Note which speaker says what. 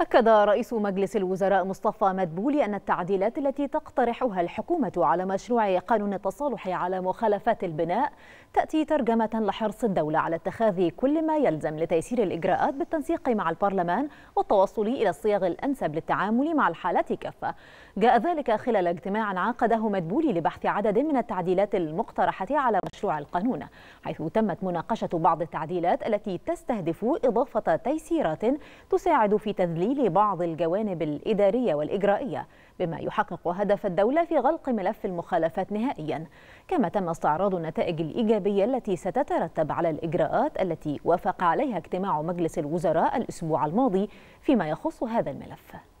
Speaker 1: أكد رئيس مجلس الوزراء مصطفى مدبولي أن التعديلات التي تقترحها الحكومة على مشروع قانون التصالح على مخالفات البناء تأتي ترجمة لحرص الدولة على اتخاذ كل ما يلزم لتيسير الإجراءات بالتنسيق مع البرلمان والتوصل إلى الصياغ الأنسب للتعامل مع الحالات كافة جاء ذلك خلال اجتماع عقده مدبولي لبحث عدد من التعديلات المقترحة على مشروع القانون حيث تمت مناقشة بعض التعديلات التي تستهدف إضافة تيسيرات تساعد في تذليل تعديل بعض الجوانب الإدارية والإجرائية بما يحقق هدف الدولة في غلق ملف المخالفات نهائيا كما تم استعراض النتائج الإيجابية التي ستترتب على الإجراءات التي وافق عليها اجتماع مجلس الوزراء الأسبوع الماضي فيما يخص هذا الملف